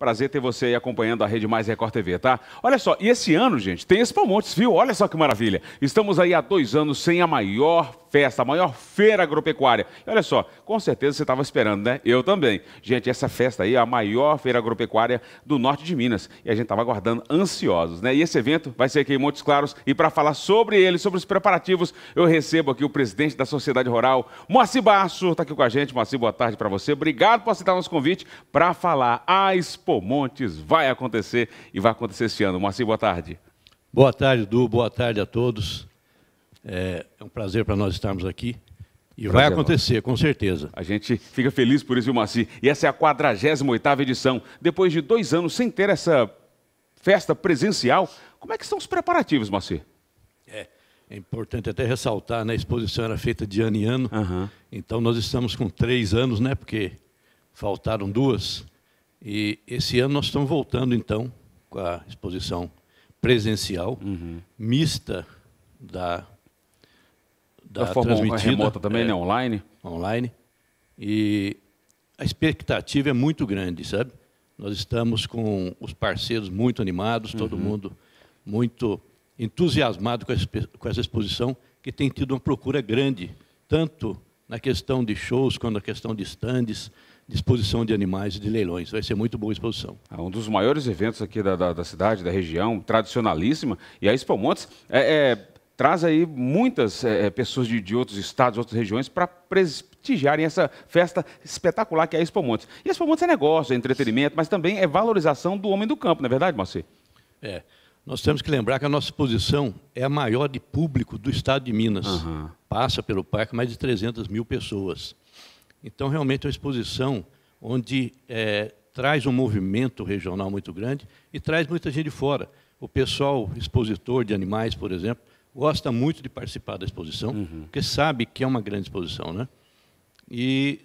Prazer ter você aí acompanhando a Rede Mais Record TV, tá? Olha só, e esse ano, gente, tem Expo Montes, viu? Olha só que maravilha. Estamos aí há dois anos sem a maior festa, a maior feira agropecuária. E olha só, com certeza você estava esperando, né? Eu também. Gente, essa festa aí é a maior feira agropecuária do norte de Minas. E a gente estava aguardando ansiosos, né? E esse evento vai ser aqui em Montes Claros. E para falar sobre ele, sobre os preparativos, eu recebo aqui o presidente da Sociedade Rural, Moacir Basso. Está aqui com a gente. Moacir, boa tarde para você. Obrigado por aceitar o nosso convite para falar a Expo Expo Montes vai acontecer e vai acontecer esse ano. Marci, boa tarde. Boa tarde, Du. Boa tarde a todos. É, é um prazer para nós estarmos aqui. E vai é acontecer, com certeza. A gente fica feliz por isso, viu, E essa é a 48ª edição. Depois de dois anos sem ter essa festa presencial, como é que estão os preparativos, Maci? É, é importante até ressaltar, né, a exposição era feita de ano em ano, uhum. então nós estamos com três anos, né, porque faltaram duas, e esse ano nós estamos voltando, então, com a exposição presencial, uhum. mista da, da, da forma remota também, é, né? online? Online. E a expectativa é muito grande, sabe? Nós estamos com os parceiros muito animados, uhum. todo mundo muito entusiasmado com, a, com essa exposição, que tem tido uma procura grande, tanto na questão de shows, quanto na questão de stands, de exposição de animais e de leilões. Vai ser muito boa exposição. É um dos maiores eventos aqui da, da, da cidade, da região, tradicionalíssima. E a Expo Montes é, é traz aí muitas é, é pessoas de, de, outros estados, outras regiões, para prestigiarem essa festa espetacular que é a Expo Montes. E a Expo Montes é negócio, é entretenimento, mas também é valorização do homem do campo, não é verdade, Moacir? É. Nós temos que lembrar que a nossa exposição é a maior de público do estado de Minas. Uhum. Passa pelo parque mais de 300 mil pessoas. Então, realmente, é uma exposição onde é, traz um movimento regional muito grande e traz muita gente de fora. O pessoal expositor de animais, por exemplo, gosta muito de participar da exposição, uhum. porque sabe que é uma grande exposição. Né? E,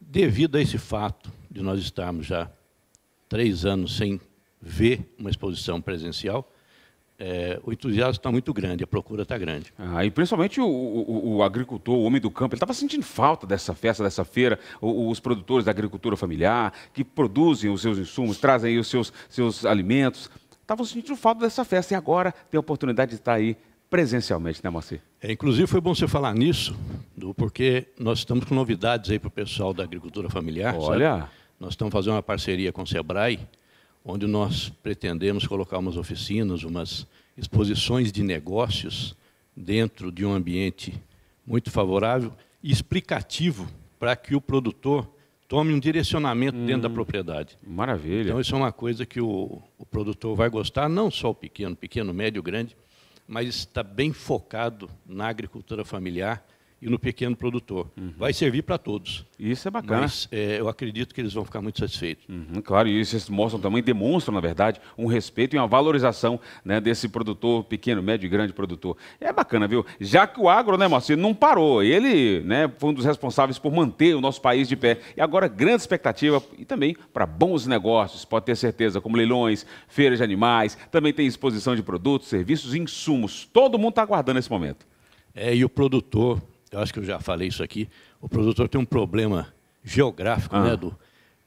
devido a esse fato de nós estarmos já três anos sem ver uma exposição presencial, é, o entusiasmo está muito grande, a procura está grande. Ah, e principalmente o, o, o, agricultor, o homem do campo, ele estava sentindo falta dessa festa, dessa feira. O, os produtores da agricultura familiar, que produzem os seus insumos, trazem os seus, seus alimentos, estavam sentindo falta dessa festa e agora tem a oportunidade de estar tá aí presencialmente, né, Moacir? É, inclusive, foi bom você falar nisso, porque nós estamos com novidades aí para o pessoal da agricultura familiar. Olha! Sabe? Nós estamos fazendo uma parceria com o SEBRAE onde nós pretendemos colocar umas oficinas, umas exposições de negócios dentro de um ambiente muito favorável e explicativo para que o produtor tome um direcionamento hum, dentro da hum, propriedade. Maravilha. Então, isso é uma coisa que o, o produtor vai gostar, não só o pequeno, pequeno, médio, grande, mas está bem focado na agricultura familiar e no pequeno produtor. Uhum. Vai servir para todos. Isso é bacana. Mas é, eu acredito que eles vão ficar muito satisfeitos. Uhum, claro, e isso mostram também, demonstram, na verdade, um respeito e uma valorização né, desse produtor pequeno, médio e grande produtor. É bacana, viu? Já que o agro, né, Marcio, não parou. Ele né, foi um dos responsáveis por manter o nosso país de pé. E agora, grande expectativa e também para bons negócios, pode ter certeza, como leilões, feiras de animais, também tem exposição de produtos, serviços e insumos. Todo mundo está aguardando esse momento. É, e o produtor eu acho que eu já falei isso aqui, o produtor tem um problema geográfico, né, ah. né, Edu?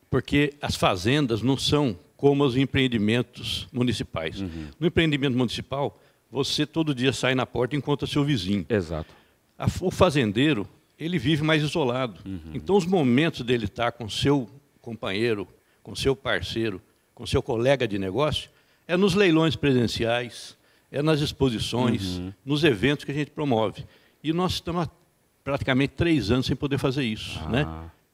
Porque as fazendas não são como os empreendimentos municipais. Uhum. No empreendimento municipal, você todo dia sai na porta e encontra seu vizinho. Exato. A, o fazendeiro, ele vive mais isolado. Uhum. Então, os momentos dele estar tá com seu companheiro, com seu parceiro, com seu colega de negócio, é nos leilões presenciais, é nas exposições, uhum. nos eventos que a gente promove. E nós estamos praticamente três anos sem poder fazer isso. Ah. Né?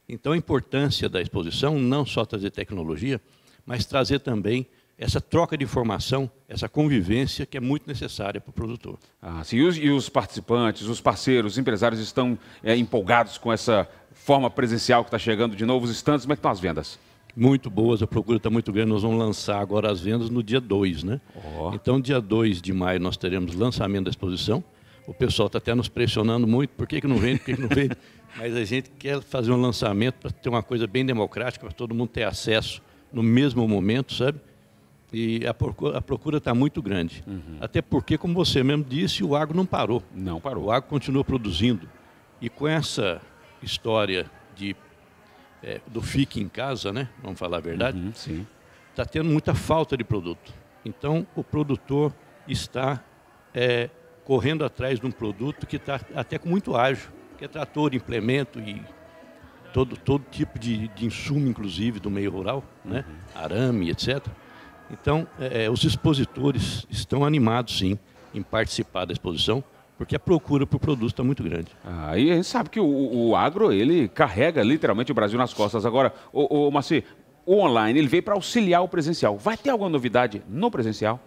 Então, a importância da exposição, não só trazer tecnologia, mas trazer também essa troca de informação, essa convivência que é muito necessária para o produtor. Ah, sim. E os, e os participantes, os parceiros, os empresários estão é, empolgados com essa forma presencial que está chegando de novo, os como é que estão as vendas? Muito boas, a procura está muito grande. Nós vamos lançar agora as vendas no dia 2, né? Oh. Então, dia 2 de maio, nós teremos lançamento da exposição. O pessoal está até nos pressionando muito, por que, que não vende, por que, que não vende? Mas a gente quer fazer um lançamento para ter uma coisa bem democrática, para todo mundo ter acesso no mesmo momento, sabe? E a procura está muito grande. Uhum. Até porque, como você mesmo disse, o agro não parou. Não parou. O agro continua produzindo. E com essa história de, é, do fique em casa, né? Vamos falar a verdade. Uhum, sim. Está tendo muita falta de produto. Então, o produtor está é, correndo atrás de um produto que está até com muito ágil, que é trator, implemento e todo, todo tipo de, de insumo, inclusive, do meio rural, né? Uhum. arame, etc. Então, é, é, os expositores estão animados, sim, em participar da exposição, porque a procura o produto está muito grande. Ah, e a gente sabe que o, o, agro, ele carrega literalmente o Brasil nas costas. Agora, O o Maci, o online, ele veio para auxiliar o presencial. Vai ter alguma novidade no presencial?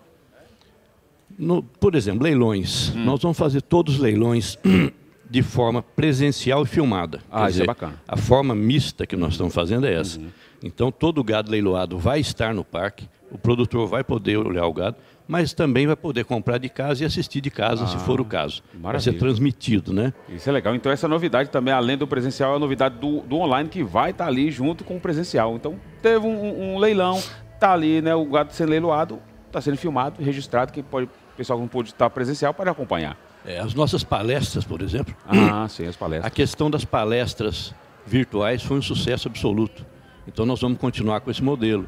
No, por exemplo, leilões. Hum. Nós vamos fazer todos os leilões de forma presencial e filmada. Ah, Quer isso é dizer, é bacana. A forma mista que nós estamos fazendo é essa. Uhum. Então, todo o gado leiloado vai estar no parque, o produtor vai poder olhar o gado, mas também vai poder comprar de casa e assistir de casa, ah, se for o ah, caso. Maravilha. Vai ser transmitido, né? Isso é legal. Então, essa novidade também, além do presencial, é a novidade do, do online, que vai estar tá ali junto com o presencial. Então, teve um, um leilão, está ali, né? O gado sendo leiloado, está sendo filmado, registrado, que pode pessoal que não pôde estar presencial pode acompanhar. É, as nossas palestras, por exemplo. Ah, sim, as palestras. A questão das palestras virtuais foi um sucesso absoluto. Então nós vamos continuar com esse modelo.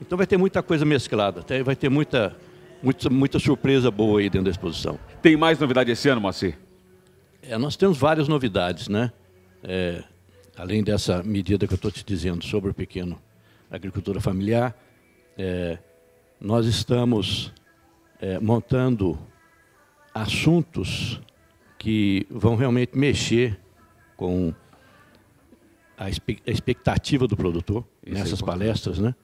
Então vai ter muita coisa mesclada, até vai ter muita, muita, muita surpresa boa aí dentro da exposição. Tem mais novidade esse ano, Moacir? É, nós temos várias novidades, né? É, além dessa medida que eu estou te dizendo sobre o pequeno agricultura familiar, é, nós estamos é, montando assuntos que vão realmente mexer com a expectativa do produtor Isso é nessas é palestras, né?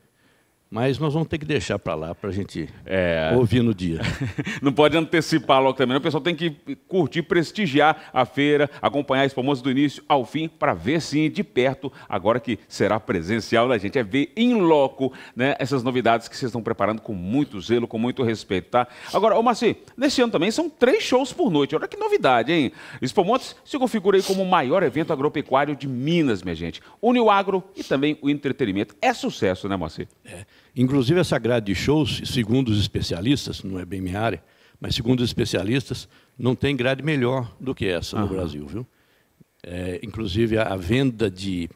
Mas nós vamos ter que deixar para lá para a gente é... Eh, ouvir no dia. não pode antecipar logo também. Né? O pessoal tem que curtir, prestigiar a feira, acompanhar a famoso do início ao fim para ver sim de perto, agora que será presencial da né, gente. É ver em loco né, essas novidades que vocês estão preparando com muito zelo, com muito respeito, tá? Agora, ô Marci, nesse ano também são três shows por noite. Olha que novidade, hein? Expomontes se configura aí como o maior evento agropecuário de Minas, minha gente. Une o agro e também o entretenimento. É sucesso, né, Marci? É. Inclusive, essa grade de shows, segundo os especialistas, não é bem minha área, mas segundo os especialistas, não tem grade melhor do que essa no Brasil, viu? É, inclusive, a, a venda de,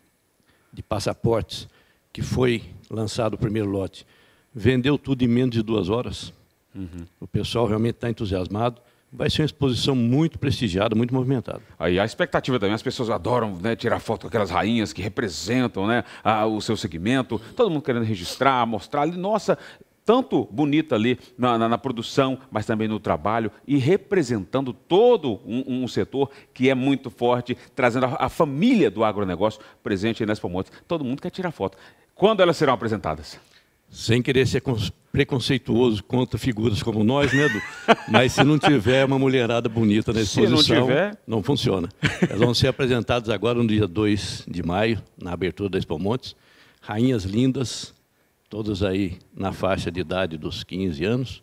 de passaportes, que foi lançado o primeiro lote, vendeu tudo em menos de duas horas. Uhum. O pessoal realmente está entusiasmado. Vai ser uma exposição muito prestigiada, muito movimentada. Aí a expectativa também, as pessoas adoram né, tirar foto com aquelas rainhas que representam né, a, o seu segmento, todo mundo querendo registrar, mostrar ali, nossa, tanto bonita ali na, na, na produção, mas também no trabalho, e representando todo um, um setor que é muito forte, trazendo a, a família do agronegócio presente aí nas Palmontes. Todo mundo quer tirar foto. Quando elas serão apresentadas? Sem querer ser preconceituoso contra figuras como nós, né, Edu? Mas se não tiver uma mulherada bonita na exposição, se não, tiver... não funciona. Elas vão ser apresentadas agora no dia 2 de maio, na abertura da Expo Montes. Rainhas lindas, todas aí na faixa de idade dos 15 anos.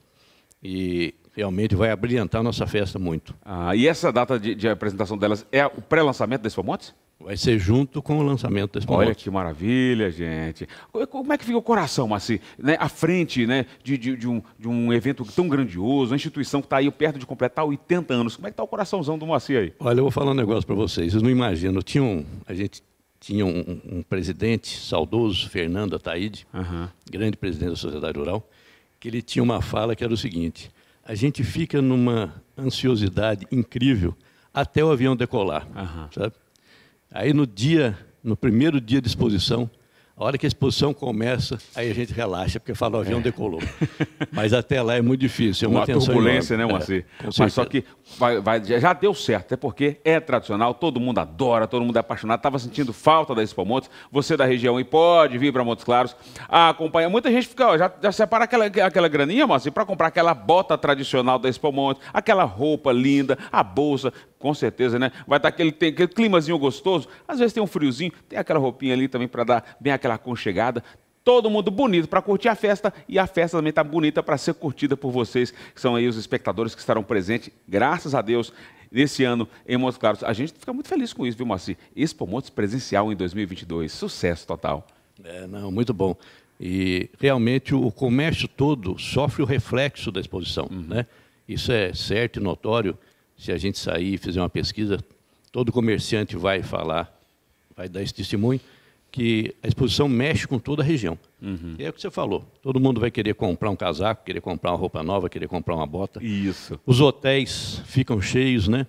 E realmente vai abrilhantar a nossa festa muito. Ah, e essa data de, de apresentação delas é o pré-lançamento da Expo Montes? Vai ser junto com o lançamento desse Olha que maravilha, gente. Como é que fica o coração, Maci? Né, à frente né, de, de, de, um, de um evento tão grandioso, uma instituição que está aí perto de completar 80 anos. Como é que está o coraçãozão do Maci aí? Olha, eu vou falar um negócio para vocês. Vocês não imaginam. Tinha um, a gente tinha um, um presidente saudoso, Fernando Ataíde, uhum. grande presidente da Sociedade Rural, que ele tinha uma fala que era o seguinte. A gente fica numa ansiosidade incrível até o avião decolar, uhum. sabe? Aí no dia, no primeiro dia de exposição, a hora que a exposição começa, aí a gente relaxa, porque fala, o avião é. é. decolou. Mas até lá é muito difícil. É uma, uma turbulência, né, enorme. né, Moacir? É, Mas só que vai, vai, já deu certo, até porque é tradicional, todo mundo adora, todo mundo é apaixonado. Estava sentindo falta da Expo Montes. Você da região e pode vir para Montes Claros acompanhar. Muita gente fica, ó, já, já separa aquela, aquela graninha, Moacir, para comprar aquela bota tradicional da Expo Montes, aquela roupa linda, a bolsa, com certeza, né? Vai estar tá aquele, aquele climazinho gostoso. Às vezes tem um friozinho, tem aquela roupinha ali também para dar bem aquela aquela aconchegada, todo mundo bonito para curtir a festa e a festa também está bonita para ser curtida por vocês, que são aí os espectadores que estarão presentes, graças a Deus, nesse ano em Montes Claros. A gente fica muito feliz com isso, viu, Moacir? Expo Montes presencial em 2022, sucesso total. É, não, muito bom. E realmente o comércio todo sofre o reflexo da exposição, uhum. né? Isso é certo e notório. Se a gente sair e fizer uma pesquisa, todo comerciante vai falar, vai dar esse testemunho que a exposição mexe com toda a região. Uhum. é o que você falou. Todo mundo vai querer comprar um casaco, querer comprar uma roupa nova, querer comprar uma bota. Isso. Os hotéis ficam cheios, né?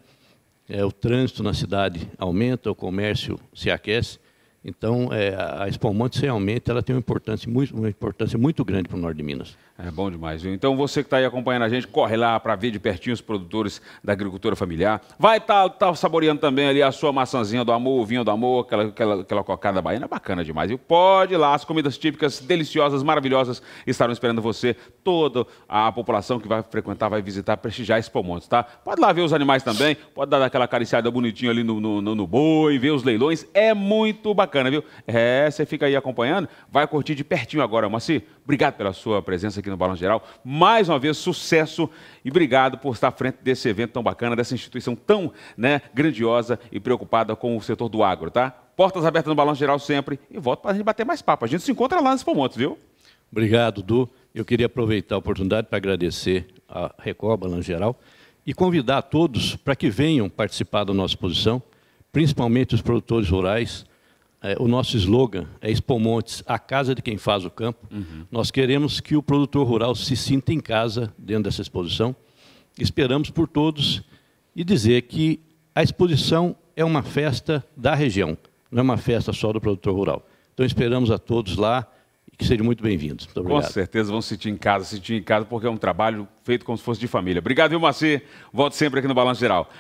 É, o trânsito na cidade aumenta, o comércio se aquece. Então, é, a Expo Montes realmente ela tem uma importância uma importância muito grande para o norte de Minas. É bom demais, viu? Então você que está aí acompanhando a gente, corre lá para ver de pertinho os produtores da agricultura familiar. Vai estar tá, tá saboreando também ali a sua maçãzinha do amor, o vinho do amor, aquela, aquela, aquela cocada baiana bacana demais. E pode ir lá, as comidas típicas deliciosas, maravilhosas estarão esperando você. Toda a população que vai frequentar, vai visitar, prestigiar esse Pomontes, tá? Pode lá ver os animais também, pode dar aquela cariciada bonitinha ali no, no, no boi, ver os leilões. É muito bacana, viu? É, você fica aí acompanhando, vai curtir de pertinho agora, Moacir. Obrigado pela sua presença aqui no Balanço Geral. Mais uma vez, sucesso e obrigado por estar à frente desse evento tão bacana, dessa instituição tão né, grandiosa e preocupada com o setor do agro, tá? Portas abertas no Balanço Geral sempre e volto para a gente bater mais papo. A gente se encontra lá nos Pomontos, viu? Obrigado, Du. Eu queria aproveitar a oportunidade para agradecer a Record Balanço Geral e convidar todos para que venham participar da nossa exposição, principalmente os produtores rurais, é, o nosso slogan é Expomontes, a casa de quem faz o campo. Uhum. Nós queremos que o produtor rural se sinta em casa dentro dessa exposição. Esperamos por todos e dizer que a exposição é uma festa da região, não é uma festa só do produtor rural. Então esperamos a todos lá e que sejam muito bem-vindos. Com certeza vão se sentir em casa, se sentir em casa, porque é um trabalho feito como se fosse de família. Obrigado, viu, Volto sempre aqui no Balanço Geral.